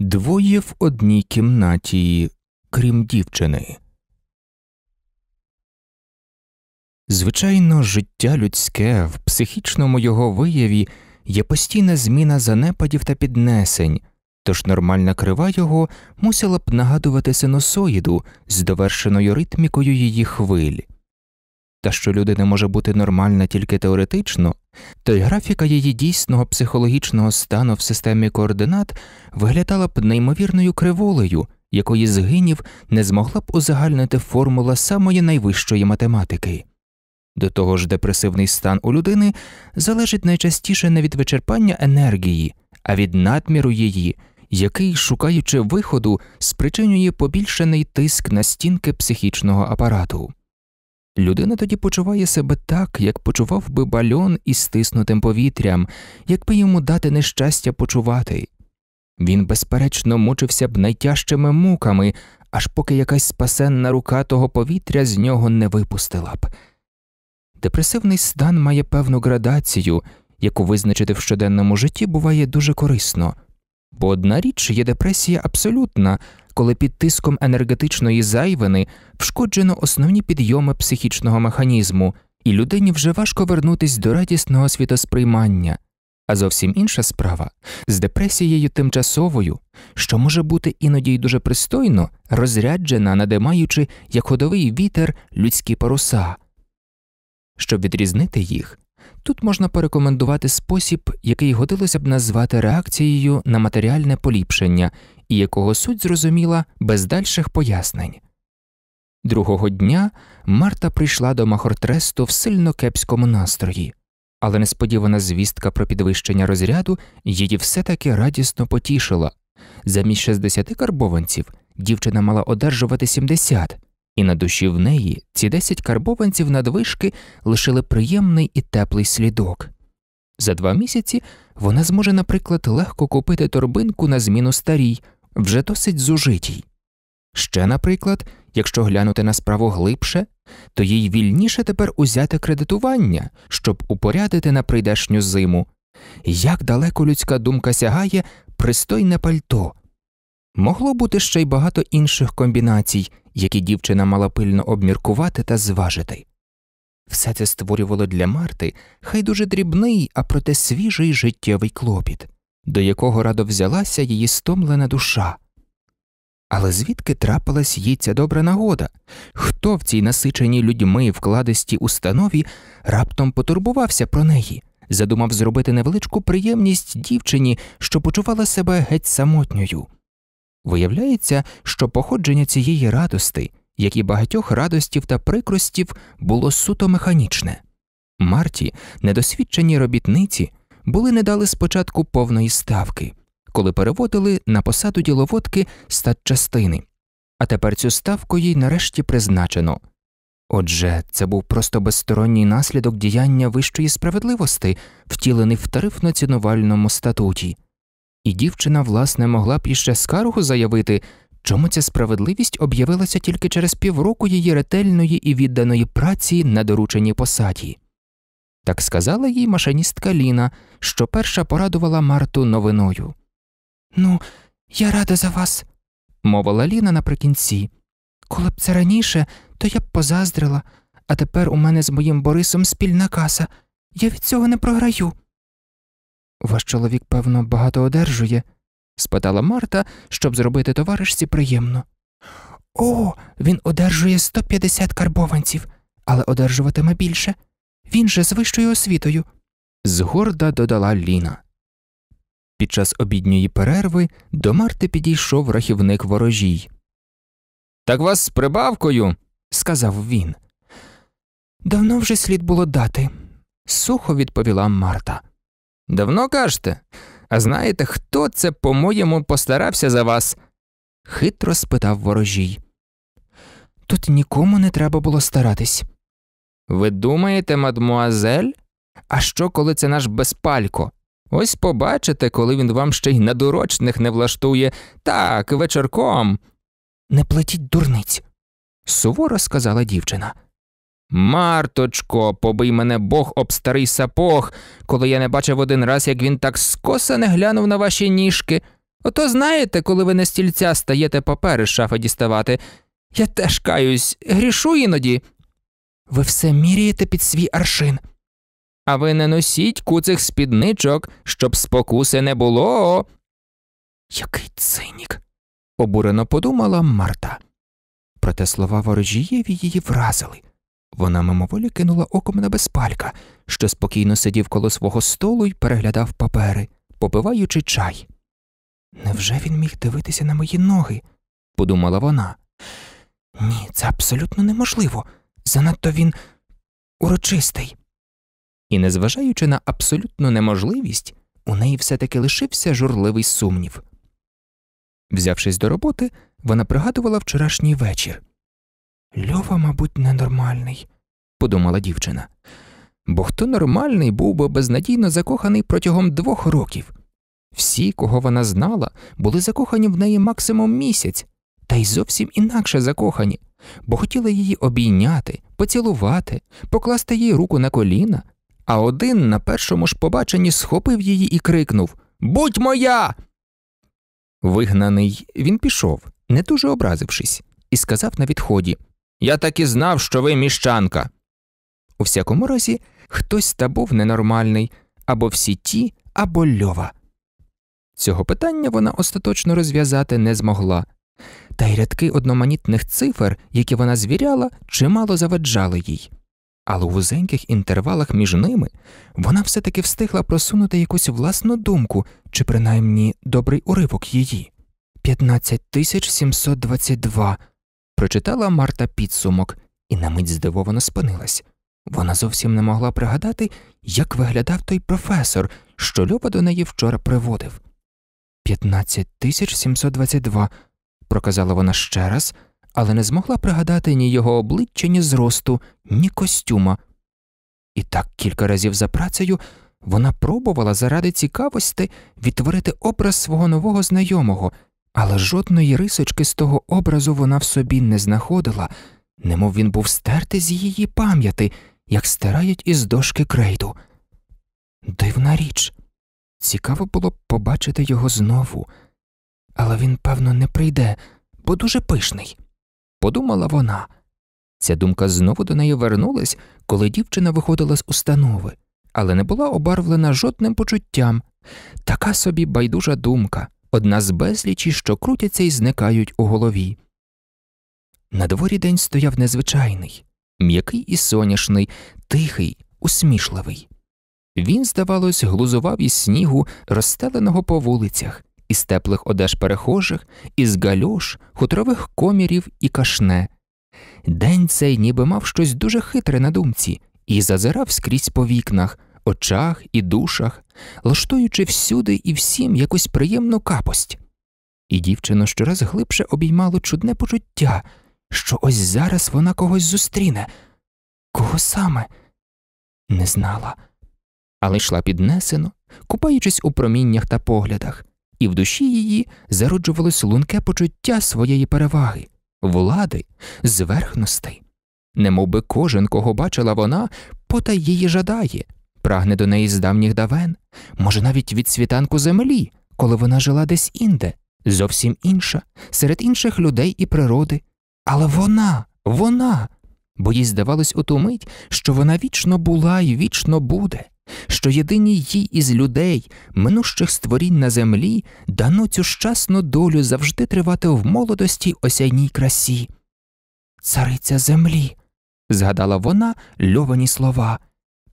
Двоє в одній кімнаті, крім дівчини. Звичайно, життя людське в психічному його вияві є постійна зміна занепадів та піднесень, тож нормальна крива його мусила б нагадувати синусоїду з довершеною ритмікою її хвиль. Та що людина може бути нормальна тільки теоретично, то й графіка її дійсного психологічного стану в системі координат виглядала б неймовірною криволею, якої згинів не змогла б узагальнити формула самої найвищої математики. До того ж, депресивний стан у людини залежить найчастіше не від вичерпання енергії, а від надміру її, який, шукаючи виходу, спричинює побільшений тиск на стінки психічного апарату. Людина тоді почуває себе так, як почував би бальон із стиснутим повітрям, якби йому дати нещастя почувати. Він, безперечно, мучився б найтяжчими муками, аж поки якась спасенна рука того повітря з нього не випустила б. Депресивний стан має певну градацію, яку визначити в щоденному житті буває дуже корисно, бо одна річ є депресія абсолютна, коли під тиском енергетичної зайвини вшкоджено основні підйоми психічного механізму, і людині вже важко вернутись до радісного світосприймання, а зовсім інша справа з депресією тимчасовою, що може бути іноді й дуже пристойно розряджена, надимаючи як ходовий вітер людські паруса. Щоб відрізнити їх, тут можна порекомендувати спосіб, який годилося б назвати реакцією на матеріальне поліпшення і якого суть зрозуміла без дальших пояснень. Другого дня Марта прийшла до Махортресту в сильно кепському настрої, але несподівана звістка про підвищення розряду її все таки радісно потішила. Замість 60 карбованців дівчина мала одержувати 70, і на душі в неї ці 10 карбованців надвишки лишили приємний і теплий слідок. За два місяці вона зможе, наприклад, легко купити торбинку на зміну старій, вже досить зужитій. Ще, наприклад, якщо глянути на справу глибше, то їй вільніше тепер узяти кредитування, щоб упорядити на прийдешню зиму. Як далеко людська думка сягає пристойне пальто. Могло бути ще й багато інших комбінацій, які дівчина мала пильно обміркувати та зважити. Все це створювало для Марти хай дуже дрібний, а проте свіжий життєвий клопіт до якого радо взялася її стомлена душа. Але звідки трапилась їй ця добра нагода? Хто в цій насиченій людьми вкладистій установі раптом потурбувався про неї, задумав зробити невеличку приємність дівчині, що почувала себе геть самотньою? Виявляється, що походження цієї радости, як і багатьох радостів та прикростів, було суто механічне. Марті, недосвідченій робітниці, були не дали спочатку повної ставки, коли переводили на посаду діловодки статчастини. А тепер цю ставку їй нарешті призначено. Отже, це був просто безсторонній наслідок діяння вищої справедливості, втілений в тарифно-цінувальному статуті, і дівчина, власне, могла б іще скаргу заявити, чому ця справедливість об'явилася тільки через півроку її ретельної і відданої праці на дорученій посаді. Так сказала їй машиністка Ліна, що перша порадувала Марту новиною. Ну, я рада за вас, мовила Ліна наприкінці. Коли б це раніше, то я б позаздрила, а тепер у мене з моїм Борисом спільна каса. Я від цього не програю. Ваш чоловік, певно, багато одержує? спитала Марта, щоб зробити товаришці приємно. О, він одержує 150 карбованців, але одержуватиме більше. Він же з вищою освітою, згорда додала Ліна. Під час обідньої перерви до Марти підійшов рахівник ворожій. Так вас з прибавкою, сказав він. Давно вже слід було дати, сухо відповіла Марта. Давно кажете, а знаєте, хто це, по моєму, постарався за вас? хитро спитав ворожій. Тут нікому не треба було старатись. Ви думаєте, мадмуазель? А що, коли це наш безпалько? Ось побачите, коли він вам ще й на дурочних не влаштує так, вечірком. Не платіть дурниць, суворо сказала дівчина. Марточко, побий мене бог об старий сапог, коли я не бачив один раз, як він так скоса не глянув на ваші ніжки. Ото знаєте, коли ви на стільця стаєте папери з шафи діставати. Я теж каюсь, грішу іноді. Ви все міряєте під свій аршин. А ви не носіть куцих спідничок, щоб спокуси не було. Який цинік. обурено подумала Марта. Проте слова ворожієві її вразили. Вона мимоволі кинула оком на безпалька, що спокійно сидів коло свого столу і переглядав папери, попиваючи чай. Невже він міг дивитися на мої ноги? подумала вона. Ні, це абсолютно неможливо. Занадто він урочистий. І, незважаючи на абсолютну неможливість, у неї все таки лишився журливий сумнів. Взявшись до роботи, вона пригадувала вчорашній вечір. Льова, мабуть, ненормальний, подумала дівчина. Бо хто нормальний був би безнадійно закоханий протягом двох років? Всі, кого вона знала, були закохані в неї максимум місяць, та й зовсім інакше закохані, бо хотіли її обійняти, поцілувати, покласти їй руку на коліна. А один на першому ж побаченні схопив її і крикнув Будь моя! Вигнаний, він пішов, не дуже образившись, і сказав на відході Я так і знав, що ви міщанка. У всякому разі, хтось та був ненормальний або всі ті, або льова. Цього питання вона остаточно розв'язати не змогла, та й рядки одноманітних цифр, які вона звіряла, чимало заваджали їй. Але у вузеньких інтервалах між ними вона все таки встигла просунути якусь власну думку чи принаймні добрий уривок її. 15722, прочитала Марта підсумок і на мить здивовано спинилась. Вона зовсім не могла пригадати, як виглядав той професор, що Люба до неї вчора приводив. 15722, проказала вона ще раз, але не змогла пригадати ні його обличчя, ні зросту, ні костюма. І так кілька разів за працею вона пробувала заради цікавості відтворити образ свого нового знайомого, але жодної рисочки з того образу вона в собі не знаходила, немов він був стертий з її пам'яті, як стирають із дошки крейду. Дивна річ. Цікаво було побачити його знову але він, певно, не прийде, бо дуже пишний, подумала вона. Ця думка знову до неї вернулась, коли дівчина виходила з установи, але не була обарвлена жодним почуттям. Така собі байдужа думка, одна з безлічі, що крутяться і зникають у голові. На дворі день стояв незвичайний, м'який і соняшний, тихий, усмішливий. Він, здавалось, глузував із снігу, розстеленого по вулицях, із теплих одеж перехожих, із гальош, хутрових комірів і кашне. День цей ніби мав щось дуже хитре на думці і зазирав скрізь по вікнах, очах і душах, лаштуючи всюди і всім якусь приємну капость. І дівчину щораз глибше обіймало чудне почуття, що ось зараз вона когось зустріне. Кого саме? Не знала, але йшла піднесено, купаючись у проміннях та поглядах, і в душі її зароджувалось лунке почуття своєї переваги, влади, зверхностей. Немовби кожен, кого бачила вона, потай її жадає, прагне до неї з давніх давен, може, навіть від світанку землі, коли вона жила десь інде, зовсім інша, серед інших людей і природи. Але вона, вона, бо їй здавалось у ту мить, що вона вічно була і вічно буде що єдиній їй із людей, минущих створінь на землі, дано цю щасну долю завжди тривати в молодості осяйній красі. Цариця землі, згадала вона льовані слова,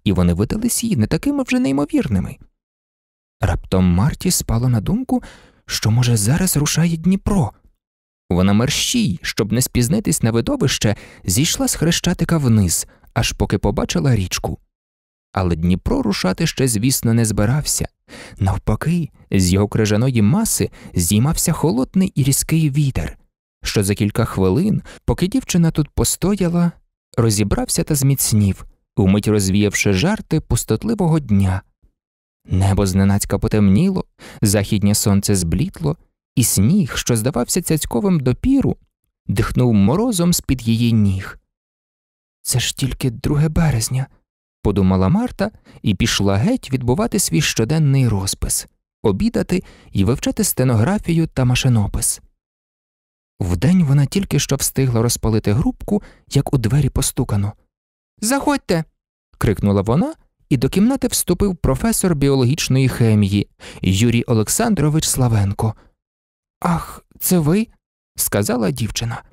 і вони видались їй не такими вже неймовірними. Раптом Марті спало на думку, що, може, зараз рушає Дніпро. Вона мерщій, щоб не спізнитись на видовище, зійшла з хрещатика вниз, аж поки побачила річку. Але Дніпро рушати ще, звісно, не збирався. Навпаки, з його крижаної маси зіймався холодний і різкий вітер, що за кілька хвилин, поки дівчина тут постояла, розібрався та зміцнів, умить розвіявши жарти пустотливого дня. Небо зненацька потемніло, західнє сонце зблітло, і сніг, що здавався цяцьковим допіру, дихнув морозом з під її ніг. Це ж тільки друге березня подумала Марта і пішла геть відбувати свій щоденний розпис, обідати і вивчати стенографію та машинопис. Вдень вона тільки що встигла розпалити грубку, як у двері постукано. Заходьте. крикнула вона, і до кімнати вступив професор біологічної хемії Юрій Олександрович Славенко. Ах, це ви? сказала дівчина.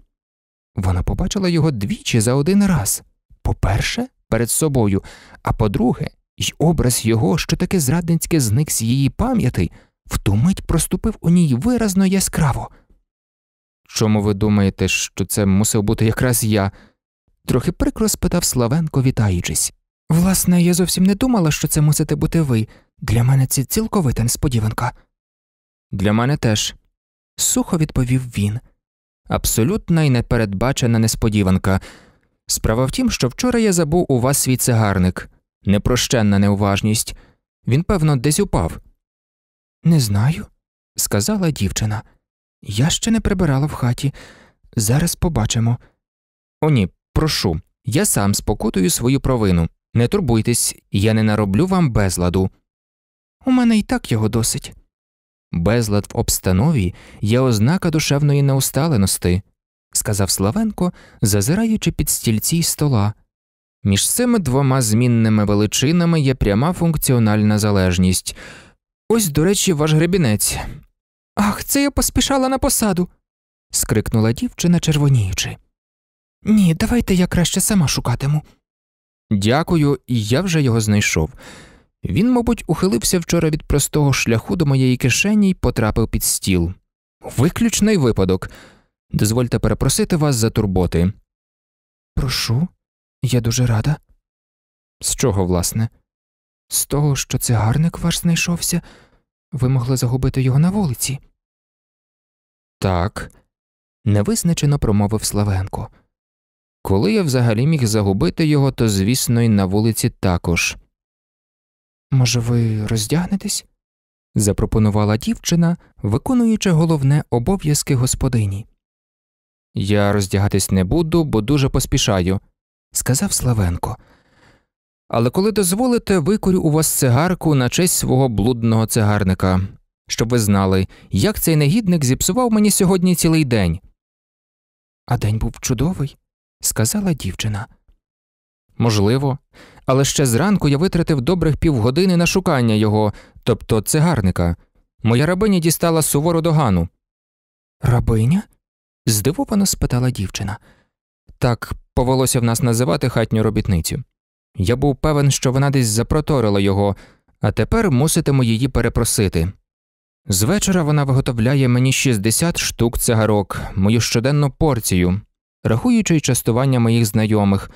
Вона побачила його двічі за один раз по перше, перед собою, а по-друге, й образ його, що таке зрадницьке зник з її пам'яті, в ту мить проступив у ній виразно яскраво. Чому ви думаєте, що це мусив бути якраз я? трохи прикро спитав Славенко, вітаючись. Власне, я зовсім не думала, що це мусите бути ви. Для мене це цілковита несподіванка. Для мене теж, сухо відповів він. Абсолютна і непередбачена несподіванка. Справа в тім, що вчора я забув у вас свій цигарник. Непрощенна неуважність. Він, певно, десь упав. Не знаю, сказала дівчина. Я ще не прибирала в хаті. Зараз побачимо. О, ні, прошу, я сам спокутую свою провину. Не турбуйтесь, я не нароблю вам безладу. У мене і так його досить. Безлад в обстанові є ознака душевної неусталеності сказав Славенко, зазираючи під стільці й стола. Між цими двома змінними величинами є пряма функціональна залежність. Ось, до речі, ваш гребінець. Ах, це я поспішала на посаду. скрикнула дівчина, червоніючи. Ні, давайте я краще сама шукатиму. Дякую, я вже його знайшов. Він, мабуть, ухилився вчора від простого шляху до моєї кишені й потрапив під стіл. Виключний випадок. Дозвольте перепросити вас за турботи. Прошу, я дуже рада. З чого, власне? З того, що цигарник ваш знайшовся, ви могли загубити його на вулиці. Так, невизначено промовив Славенко. Коли я взагалі міг загубити його, то, звісно, і на вулиці також. Може, ви роздягнетесь? запропонувала дівчина, виконуючи головне обов'язки господині. Я роздягатись не буду, бо дуже поспішаю, сказав Славенко. Але коли дозволите, викурю у вас цигарку на честь свого блудного цигарника, щоб ви знали, як цей негідник зіпсував мені сьогодні цілий день. А день був чудовий, сказала дівчина. Можливо, але ще зранку я витратив добрих півгодини на шукання його, тобто цигарника. Моя рабиня дістала сувору догану. Рабиня? здивовано спитала дівчина. Так повелося в нас називати хатню робітницю. Я був певен, що вона десь запроторила його, а тепер муситиму її перепросити. Звечора вона виготовляє мені 60 штук цигарок, мою щоденну порцію, рахуючи й частування моїх знайомих,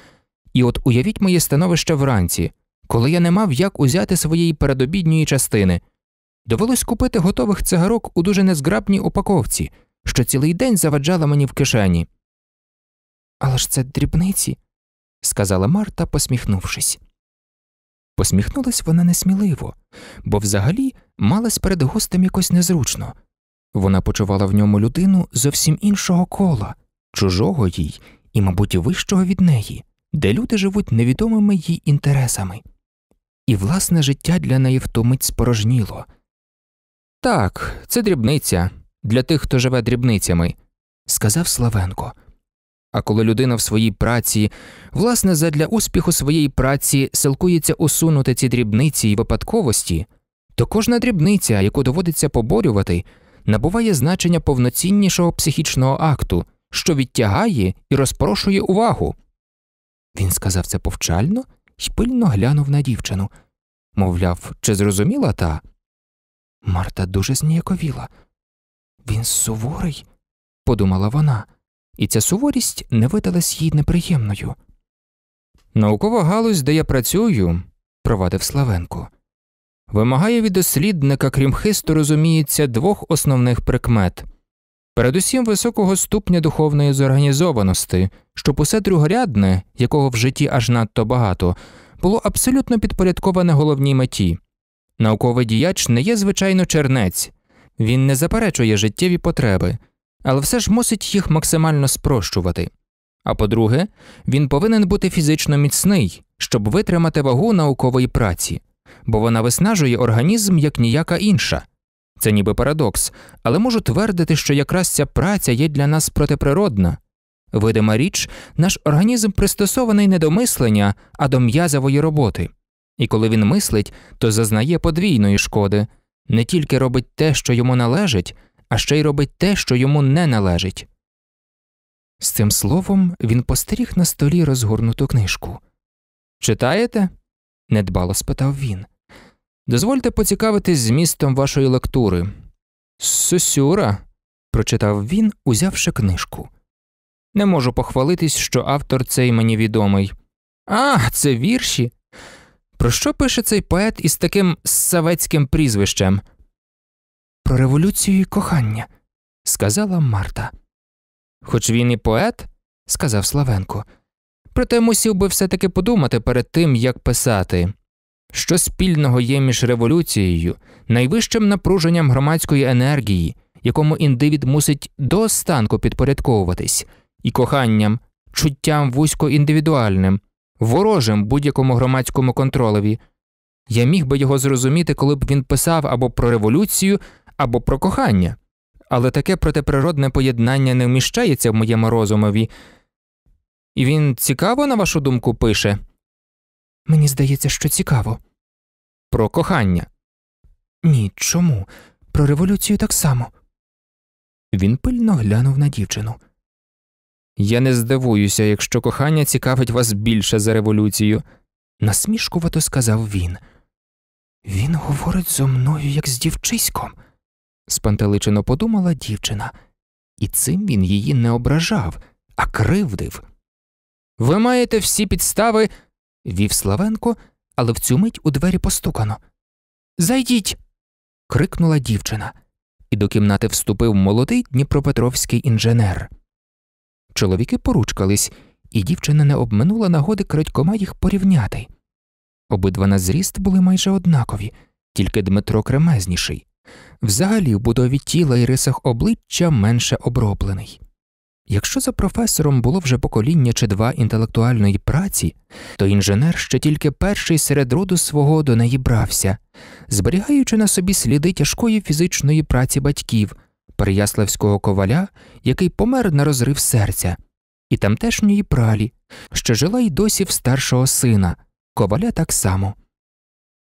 і от уявіть моє становище вранці, коли я не мав як узяти своєї передобідньої частини. Довелось купити готових цигарок у дуже незграбній упаковці що цілий день заваджала мені в кишені. Але ж це дрібниці, сказала Марта, посміхнувшись. Посміхнулась вона несміливо, бо взагалі малась перед гостем якось незручно. Вона почувала в ньому людину зовсім іншого кола, чужого їй і, мабуть, вищого від неї, де люди живуть невідомими їй інтересами. І власне життя для неї втомить спорожніло. Так, це дрібниця, для тих, хто живе дрібницями, сказав Славенко. А коли людина в своїй праці, власне, задля успіху своєї праці силкується усунути ці дрібниці і випадковості, то кожна дрібниця, яку доводиться поборювати, набуває значення повноціннішого психічного акту, що відтягає і розпрошує увагу. Він сказав це повчально і пильно глянув на дівчину мовляв, чи зрозуміла та? Марта дуже зніяковіла. Він суворий, подумала вона, і ця суворість не видалась їй неприємною. Наукова галузь, де я працюю, провадив Славенко, вимагає від дослідника, крім хисту, розуміється, двох основних прикмет передусім високого ступня духовної зорганізованості, щоб усе другорядне, якого в житті аж надто багато, було абсолютно підпорядковане головній меті. Науковий діяч не є, звичайно, чернець. Він не заперечує життєві потреби, але все ж мусить їх максимально спрощувати. А по-друге, він повинен бути фізично міцний, щоб витримати вагу наукової праці, бо вона виснажує організм як ніяка інша. Це ніби парадокс, але можу твердити, що якраз ця праця є для нас протиприродна. Видима річ, наш організм пристосований не до мислення, а до м'язової роботи, і коли він мислить, то зазнає подвійної шкоди не тільки робить те, що йому належить, а ще й робить те, що йому не належить. З цим словом він постеріг на столі розгорнуту книжку. Читаєте? недбало спитав він. Дозвольте поцікавитись змістом вашої лектури. Сусюра, прочитав він, узявши книжку. Не можу похвалитись, що автор цей мені відомий. А, це вірші. Про що пише цей поет із таким савецьким прізвищем? Про революцію і кохання, сказала Марта. Хоч він і поет, сказав Славенко, проте мусів би все таки подумати перед тим, як писати. Що спільного є між революцією, найвищим напруженням громадської енергії, якому індивід мусить до останку підпорядковуватись, і коханням, чуттям вузько індивідуальним, ворожим будь-якому громадському контролеві. Я міг би його зрозуміти, коли б він писав або про революцію, або про кохання, але таке протиприродне поєднання не вміщається в моєму розумові. І він цікаво, на вашу думку, пише. Мені здається, що цікаво. Про кохання. Ні, чому? Про революцію так само. Він пильно глянув на дівчину. Я не здивуюся, якщо кохання цікавить вас більше за революцію, насмішкувато сказав він. Він говорить зо мною, як з дівчиськом, спантеличено подумала дівчина, і цим він її не ображав, а кривдив. Ви маєте всі підстави, вів Славенко, але в цю мить у двері постукано. Зайдіть. крикнула дівчина, і до кімнати вступив молодий дніпропетровський інженер. Чоловіки поручкались, і дівчина не обминула нагоди крадькома їх порівняти. Обидва на зріст були майже однакові, тільки Дмитро кремезніший. Взагалі в будові тіла і рисах обличчя менше оброблений. Якщо за професором було вже покоління чи два інтелектуальної праці, то інженер ще тільки перший серед роду свого до неї брався, зберігаючи на собі сліди тяжкої фізичної праці батьків, переяславського коваля, який помер на розрив серця, і тамтешньої пралі, що жила й досі в старшого сина, коваля так само.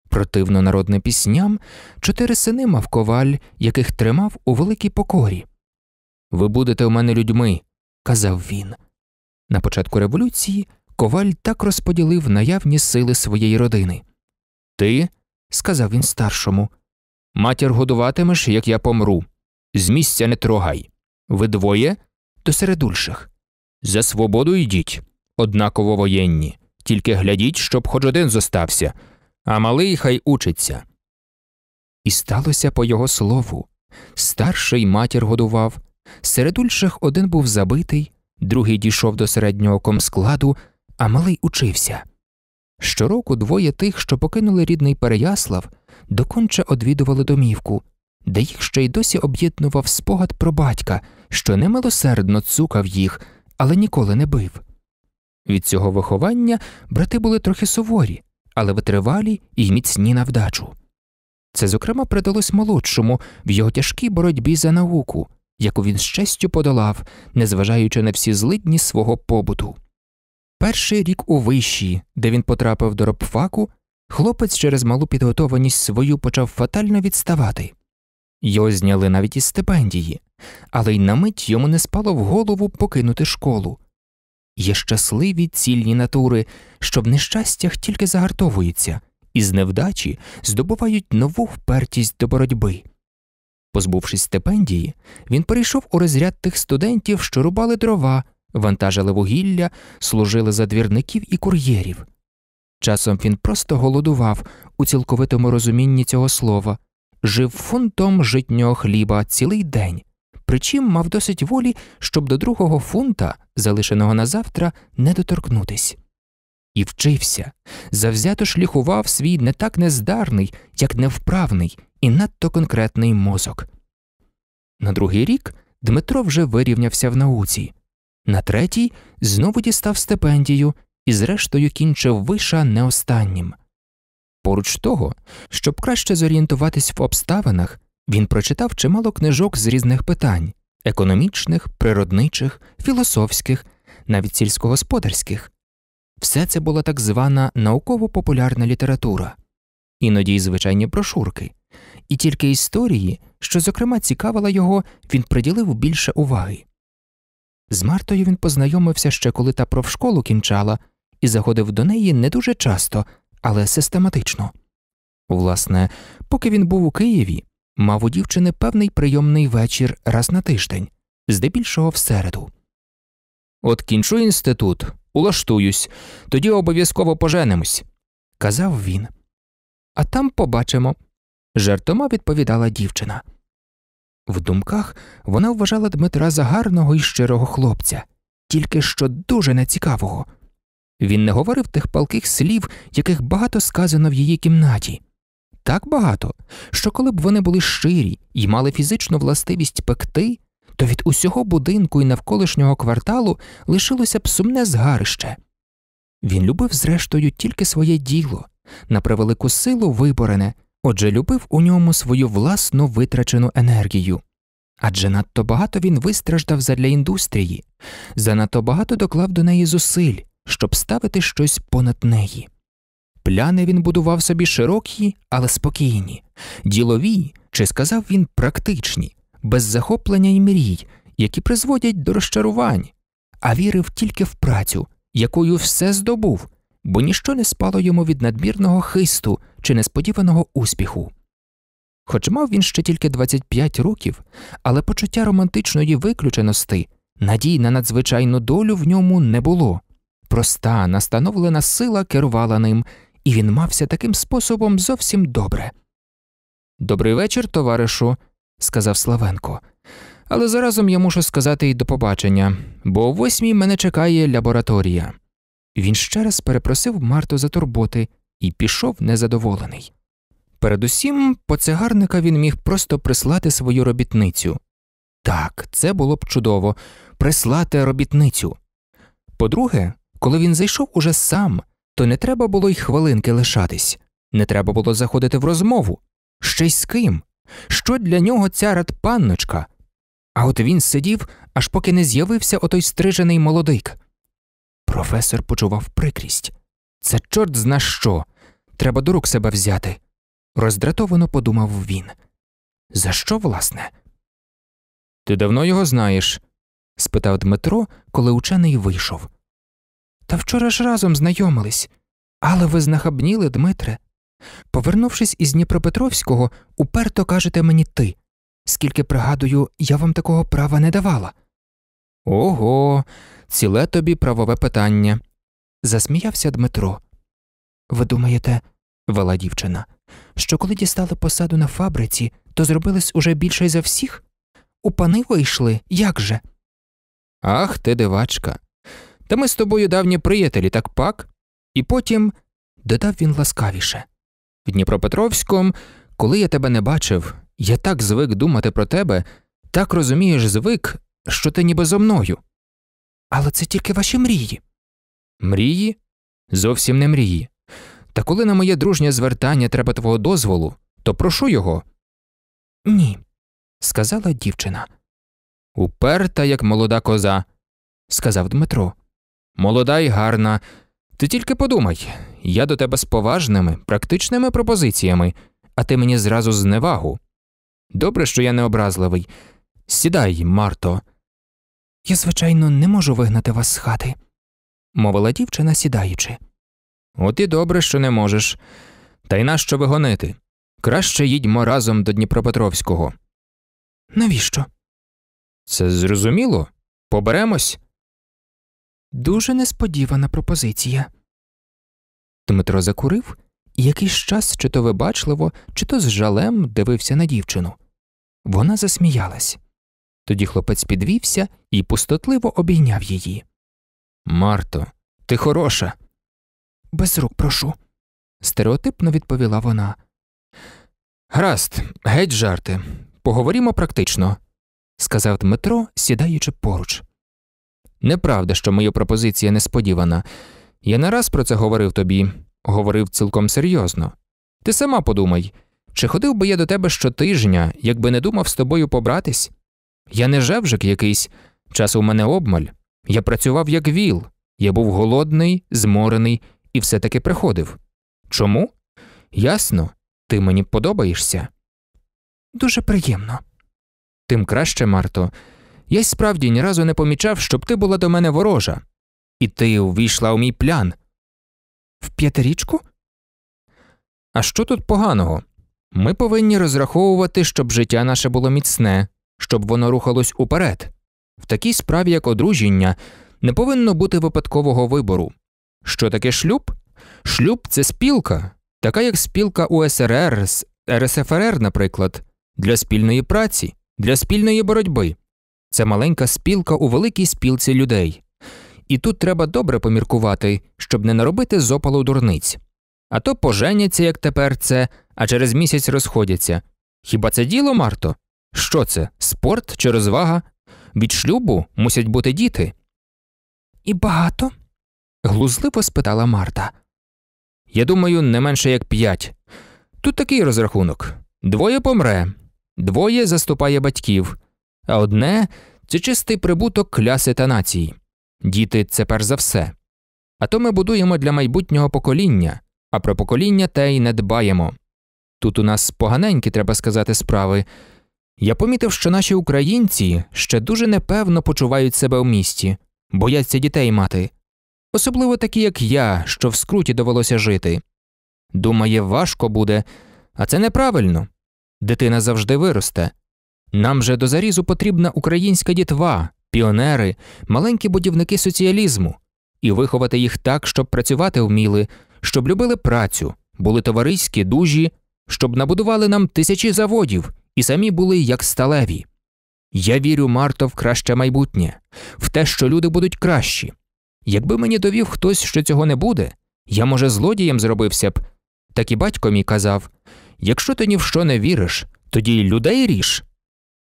Противно народним пісням, чотири сини мав коваль, яких тримав у великій покорі. Ви будете у мене людьми, казав він. На початку революції коваль так розподілив наявні сили своєї родини. Ти, сказав він старшому, матір годуватимеш, як я помру з місця не трогай. Ви двоє то серед ульших. За свободу йдіть, однаково воєнні, тільки глядіть, щоб хоч один зостався, а малий хай учиться. І сталося по його слову. Старший матір годував. Серед ульших один був забитий, другий дійшов до середнього комскладу, а малий учився. Щороку двоє тих, що покинули рідний Переяслав, доконче одвідували домівку, де їх ще й досі об'єднував спогад про батька, що немилосердно цукав їх, але ніколи не бив. Від цього виховання брати були трохи суворі, але витривалі і міцні на вдачу. Це, зокрема, придалось молодшому в його тяжкій боротьбі за науку, яку він з честю подолав, незважаючи на всі злидні свого побуту. Перший рік у виші, де він потрапив до робфаку, хлопець через малу підготованість свою почав фатально відставати. Його зняли навіть із стипендії, але й на мить йому не спало в голову покинути школу. Є щасливі цільні натури, що в нещастях тільки загартовуються, і з невдачі здобувають нову впертість до боротьби. Позбувшись стипендії, він перейшов у розряд тих студентів, що рубали дрова, вантажили вугілля, служили за двірників і кур'єрів. Часом він просто голодував у цілковитому розумінні цього слова жив фунтом житнього хліба цілий день, причим мав досить волі, щоб до другого фунта, залишеного на завтра, не доторкнутись. І вчився, завзято шліхував свій не так нездарний, як невправний і надто конкретний мозок. На другий рік Дмитро вже вирівнявся в науці, на третій знову дістав стипендію і, зрештою, кінчив виша не останнім. Поруч того, щоб краще зорієнтуватись в обставинах, він прочитав чимало книжок з різних питань економічних, природничих, філософських, навіть сільськогосподарських. Все це була так звана науково-популярна література, іноді й звичайні брошурки, і тільки історії, що, зокрема, цікавила його, він приділив більше уваги. З Мартою він познайомився ще коли та профшколу кінчала і заходив до неї не дуже часто але систематично. Власне, поки він був у Києві, мав у дівчини певний прийомний вечір раз на тиждень, здебільшого в середу. От кінчу інститут, улаштуюсь, тоді обов'язково поженимось, казав він. А там побачимо. Жартома відповідала дівчина. В думках вона вважала Дмитра за гарного і щирого хлопця, тільки що дуже нецікавого. Він не говорив тих палких слів, яких багато сказано в її кімнаті. Так багато, що коли б вони були щирі і мали фізичну властивість пекти, то від усього будинку і навколишнього кварталу лишилося б сумне згарище. Він любив, зрештою, тільки своє діло, на превелику силу виборене, отже, любив у ньому свою власну витрачену енергію. Адже надто багато він вистраждав задля індустрії, занадто багато доклав до неї зусиль щоб ставити щось понад неї. Пляни він будував собі широкі, але спокійні, ділові, чи сказав він, практичні, без захоплення і мрій, які призводять до розчарувань, а вірив тільки в працю, якою все здобув, бо ніщо не спало йому від надмірного хисту чи несподіваного успіху. Хоч мав він ще тільки 25 років, але почуття романтичної виключеності, надій на надзвичайну долю в ньому не було проста, настановлена сила керувала ним, і він мався таким способом зовсім добре. Добрий вечір, товаришу, сказав Славенко, але заразом я мушу сказати й до побачення, бо о восьмій мене чекає лабораторія. Він ще раз перепросив Марту за турботи і пішов незадоволений. Передусім, по цигарника він міг просто прислати свою робітницю. Так, це було б чудово прислати робітницю. По друге, коли він зайшов уже сам, то не треба було й хвилинки лишатись, не треба було заходити в розмову. Ще й з ким? Що для нього ця радпанночка? А от він сидів, аж поки не з'явився отой стрижений молодик. Професор почував прикрість. Це чорт зна що. Треба до рук себе взяти. Роздратовано подумав він. За що, власне? Ти давно його знаєш? спитав Дмитро, коли учений вийшов. Та вчора ж разом знайомились. Але ви знахабніли, Дмитре. Повернувшись із Дніпропетровського, уперто кажете мені ти, скільки пригадую, я вам такого права не давала. Ого, ціле тобі правове питання. засміявся Дмитро. Ви думаєте, вела дівчина, що коли дістали посаду на фабриці, то зробились уже більше за всіх? У пани вийшли, як же? Ах ти, дивачка. Та ми з тобою давні приятелі, так пак. І потім додав він ласкавіше в Дніпропетровському, коли я тебе не бачив, я так звик думати про тебе, так розумієш, звик, що ти ніби зо мною. Але це тільки ваші мрії. Мрії? Зовсім не мрії. Та коли на моє дружнє звертання треба твого дозволу, то прошу його. Ні, сказала дівчина. Уперта, як молода коза, сказав Дмитро молода й гарна. Ти тільки подумай, я до тебе з поважними, практичними пропозиціями, а ти мені зразу зневагу. Добре, що я не образливий. Сідай, Марто. Я, звичайно, не можу вигнати вас з хати, мовила дівчина, сідаючи. От і добре, що не можеш. Та й нащо вигонити? Краще їдьмо разом до Дніпропетровського. Навіщо? Це зрозуміло. Поберемось. Дуже несподівана пропозиція. Дмитро закурив і якийсь час чи то вибачливо, чи то з жалем дивився на дівчину. Вона засміялась. Тоді хлопець підвівся і пустотливо обійняв її. Марто, ти хороша. Без рук прошу. стереотипно відповіла вона. Гаразд, геть жарти. поговорімо практично, сказав Дмитро, сідаючи поруч. Неправда, що моя пропозиція несподівана. Я не раз про це говорив тобі, говорив цілком серйозно. Ти сама подумай, чи ходив би я до тебе щотижня, якби не думав з тобою побратись? Я не жевжик якийсь, час у мене обмаль. Я працював як віл, я був голодний, зморений і все таки приходив. Чому? Ясно, ти мені подобаєшся. Дуже приємно. Тим краще, Марто я й справді ні разу не помічав, щоб ти була до мене ворожа, і ти увійшла у мій плян. В п'ятирічку? А що тут поганого? Ми повинні розраховувати, щоб життя наше було міцне, щоб воно рухалось уперед. В такій справі, як одружіння, не повинно бути випадкового вибору. Що таке шлюб? Шлюб це спілка, така як спілка УСРР з РСФРР, наприклад, для спільної праці, для спільної боротьби. Це маленька спілка у великій спілці людей. І тут треба добре поміркувати, щоб не наробити зопалу дурниць. А то поженяться, як тепер це, а через місяць розходяться. Хіба це діло, Марто? Що це, спорт чи розвага? Від шлюбу мусять бути діти. І багато? глузливо спитала Марта. Я думаю, не менше як п'ять. Тут такий розрахунок двоє помре, двоє заступає батьків, а одне це чистий прибуток кляси та нації. Діти це перш за все. А то ми будуємо для майбутнього покоління, а про покоління те й не дбаємо. Тут у нас поганенькі, треба сказати, справи. Я помітив, що наші українці ще дуже непевно почувають себе в місті, бояться дітей мати, особливо такі, як я, що в скруті довелося жити. Думає, важко буде, а це неправильно. Дитина завжди виросте, нам же до зарізу потрібна українська дітва, піонери, маленькі будівники соціалізму, і виховати їх так, щоб працювати вміли, щоб любили працю, були товариські, дужі, щоб набудували нам тисячі заводів і самі були як сталеві. Я вірю, Марто, в краще майбутнє, в те, що люди будуть кращі. Якби мені довів хтось, що цього не буде, я, може, злодієм зробився б. Так і батько мій казав якщо ти ні в що не віриш, тоді й людей ріж.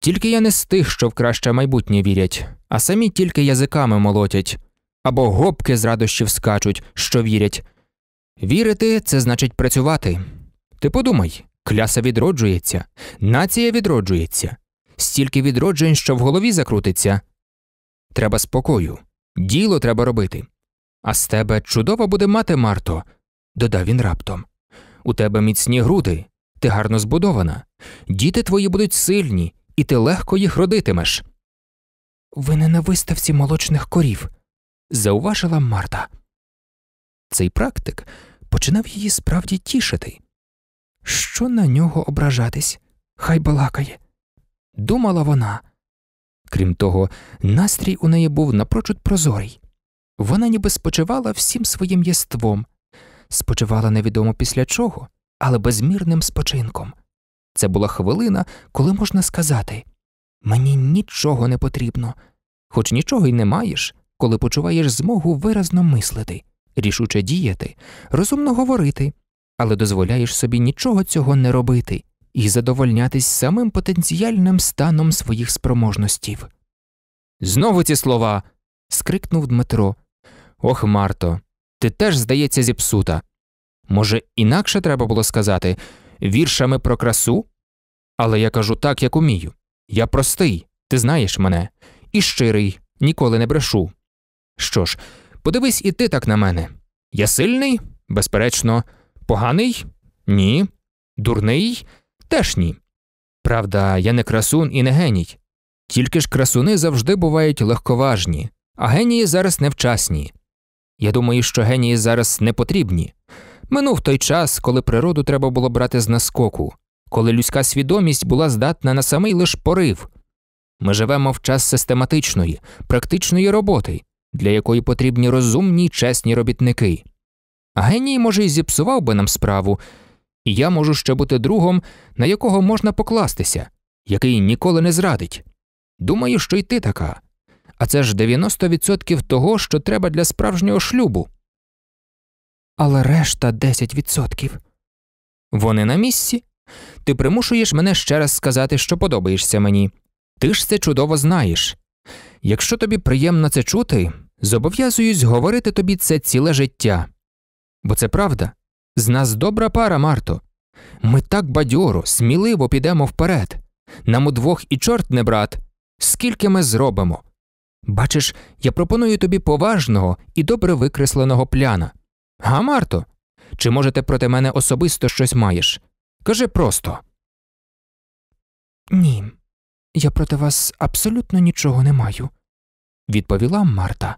Тільки я не з тих, що в краще майбутнє вірять, а самі тільки язиками молотять, або гопки з радощів скачуть, що вірять. Вірити це значить працювати. Ти подумай, кляса відроджується, нація відроджується, стільки відроджень, що в голові закрутиться. Треба спокою, діло треба робити. А з тебе чудово буде мати, Марто, додав він раптом. У тебе міцні груди, ти гарно збудована, діти твої будуть сильні і ти легко їх родитимеш. Ви не на виставці молочних корів, зауважила Марта. Цей практик починав її справді тішити. Що на нього ображатись? Хай балакає. Думала вона. Крім того, настрій у неї був напрочуд прозорий. Вона ніби спочивала всім своїм єством, спочивала невідомо після чого, але безмірним спочинком. Це була хвилина, коли можна сказати мені нічого не потрібно, хоч нічого й не маєш, коли почуваєш змогу виразно мислити, рішуче діяти, розумно говорити, але дозволяєш собі нічого цього не робити і задовольнятись самим потенціальним станом своїх спроможностів. Знову ці слова. скрикнув Дмитро. Ох, Марто, ти теж, здається, зіпсута. Може, інакше треба було сказати віршами про красу? Але я кажу так, як умію. Я простий, ти знаєш мене, і щирий, ніколи не брешу. Що ж, подивись і ти так на мене. Я сильний? Безперечно, поганий? Ні. Дурний? Теж ні. Правда, я не красун і не геній. Тільки ж красуни завжди бувають легковажні, а генії зараз невчасні. Я думаю, що генії зараз не потрібні. Минув той час, коли природу треба було брати з наскоку, коли людська свідомість була здатна на самий лиш порив. Ми живемо в час систематичної, практичної роботи, для якої потрібні розумні й чесні робітники. геній, може, і зіпсував би нам справу, і я можу ще бути другом, на якого можна покластися, який ніколи не зрадить. Думаю, що й ти така. А це ж 90% того, що треба для справжнього шлюбу але решта 10%. Вони на місці. Ти примушуєш мене ще раз сказати, що подобаєшся мені. Ти ж це чудово знаєш. Якщо тобі приємно це чути, зобов'язуюсь говорити тобі це ціле життя. Бо це правда. З нас добра пара, Марто. Ми так бадьоро, сміливо підемо вперед. Нам удвох і чорт не брат. Скільки ми зробимо? Бачиш, я пропоную тобі поважного і добре викресленого пляна. Га, Марто? Чи може ти проти мене особисто щось маєш? Кажи просто. Ні, я проти вас абсолютно нічого не маю, відповіла Марта.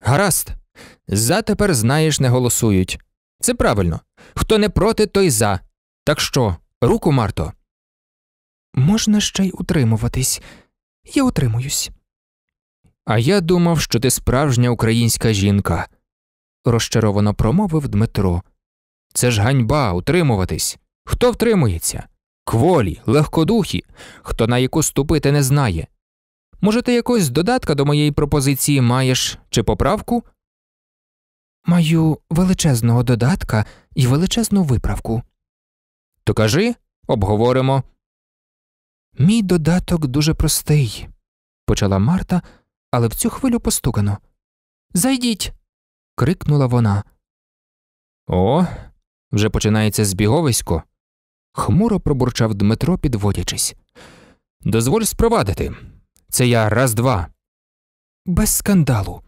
Гаразд, затепер знаєш, не голосують. Це правильно. Хто не проти, той за. Так що, руку, Марто. Можна ще й утримуватись. Я утримуюсь. А я думав, що ти справжня українська жінка розчаровано промовив Дмитро. Це ж ганьба утримуватись. Хто втримується? Кволі, легкодухі, хто на яку ступити не знає. Може, ти якось додатка до моєї пропозиції маєш чи поправку? Маю величезного додатка і величезну виправку. То кажи, обговоримо. Мій додаток дуже простий, почала Марта, але в цю хвилю постукано. Зайдіть крикнула вона. О, вже починається збіговисько. хмуро пробурчав Дмитро, підводячись. Дозволь спровадити. Це я раз два. Без скандалу,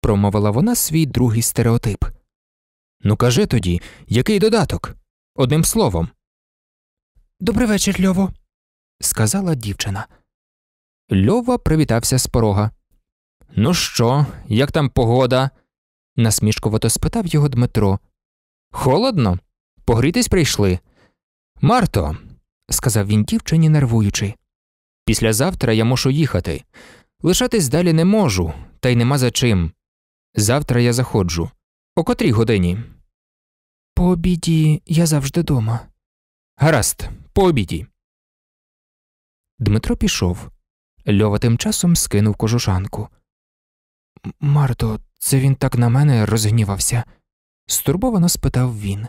промовила вона свій другий стереотип. Ну, кажи тоді, який додаток? Одним словом. «Добрий вечір, Льово, сказала дівчина. Льова привітався з порога. Ну що, як там погода? насмішкувато спитав його Дмитро. Холодно? Погрітись прийшли. Марто, сказав він дівчині, нервуючи. Післязавтра я мушу їхати. Лишатись далі не можу, та й нема за чим. Завтра я заходжу. О котрій годині? По обіді я завжди дома. Гаразд, по обіді. Дмитро пішов. Льова тим часом скинув кожушанку. Марто, це він так на мене розгнівався? стурбовано спитав він.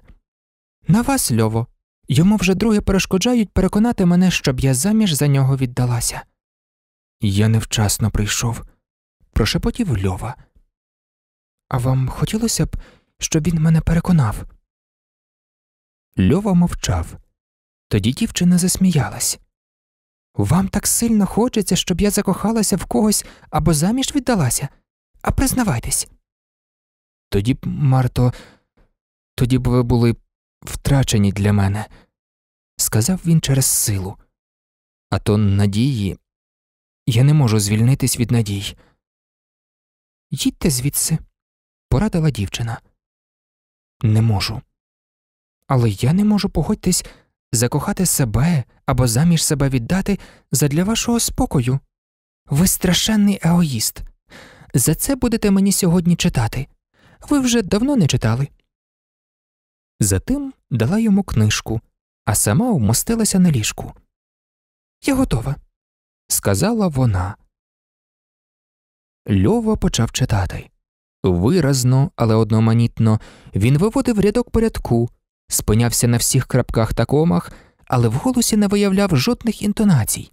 На вас, Льово, йому вже друге перешкоджають переконати мене, щоб я заміж за нього віддалася. Я невчасно прийшов, прошепотів Льова. А вам хотілося б, щоб він мене переконав? Льова мовчав. Тоді дівчина засміялась. Вам так сильно хочеться, щоб я закохалася в когось або заміж віддалася? а признавайтесь. Тоді б, Марто, тоді б ви були втрачені для мене, сказав він через силу. А то надії я не можу звільнитись від надій. Їдьте звідси, порадила дівчина. Не можу. Але я не можу погодьтесь закохати себе або заміж себе віддати задля вашого спокою. Ви страшенний егоїст. За це будете мені сьогодні читати. Ви вже давно не читали. Затим дала йому книжку, а сама вмостилася на ліжку. Я готова, сказала вона. Льова почав читати. Виразно, але одноманітно, він виводив рядок порядку, спинявся на всіх крапках та комах, але в голосі не виявляв жодних інтонацій.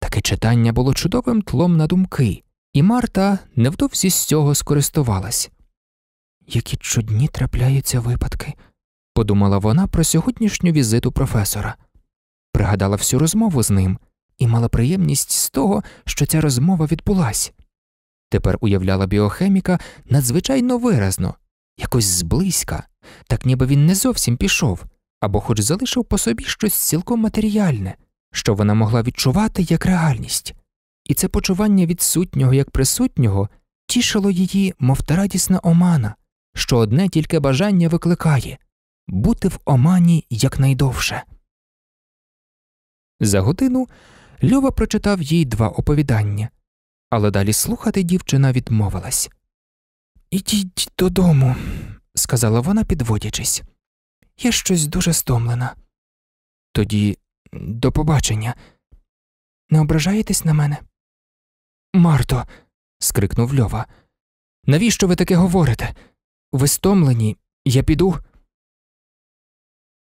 Таке читання було чудовим тлом на думки, і Марта невдовзі з цього скористувалась. Які чудні трапляються випадки, подумала вона про сьогоднішню візиту професора, пригадала всю розмову з ним і мала приємність з того, що ця розмова відбулась. Тепер уявляла біохеміка надзвичайно виразно, якось зблизька, так ніби він не зовсім пішов або хоч залишив по собі щось цілком матеріальне, що вона могла відчувати як реальність і це почування відсутнього як присутнього тішило її, мов та радісна омана, що одне тільки бажання викликає бути в омані якнайдовше. За годину Льова прочитав їй два оповідання, але далі слухати дівчина відмовилась. Ідіть додому, сказала вона, підводячись. Я щось дуже стомлена. Тоді до побачення. Не ображаєтесь на мене? Марто. скрикнув Льова. Навіщо ви таке говорите? Ви стомлені, я піду.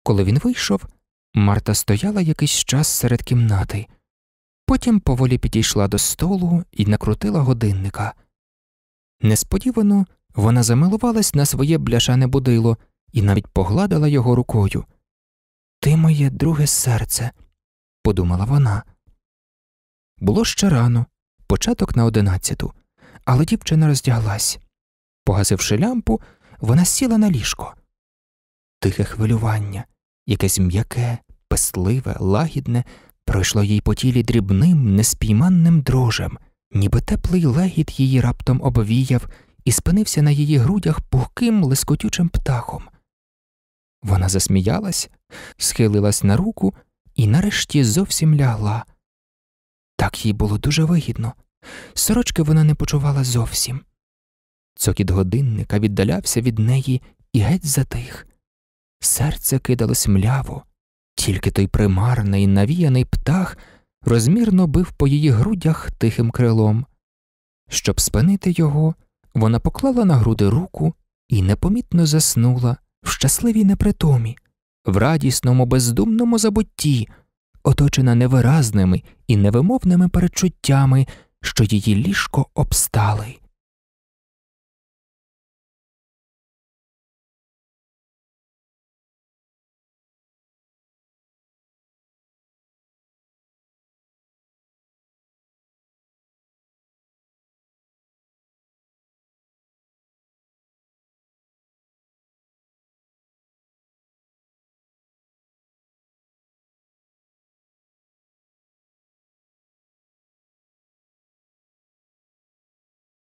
Коли він вийшов, Марта стояла якийсь час серед кімнати. Потім поволі підійшла до столу і накрутила годинника. Несподівано вона замилувалась на своє бляшане будило і навіть погладила його рукою. Ти моє друге серце, подумала вона. Було ще рано, початок на одинадцяту, але дівчина роздяглась. Погасивши лямпу, вона сіла на ліжко. Тихе хвилювання, якесь м'яке, песливе, лагідне, пройшло їй по тілі дрібним, неспійманним дрожем, ніби теплий легіт її раптом обвіяв і спинився на її грудях пухким, лискотючим птахом. Вона засміялась, схилилась на руку і нарешті зовсім лягла. Так їй було дуже вигідно. Сорочки вона не почувала зовсім. Цокіт годинника віддалявся від неї і геть затих. Серце кидалось мляво, тільки той примарний навіяний птах розмірно бив по її грудях тихим крилом. Щоб спинити його, вона поклала на груди руку і непомітно заснула в щасливій непритомі, в радісному, бездумному забутті оточена невиразними і невимовними перечуттями, що її ліжко обстали.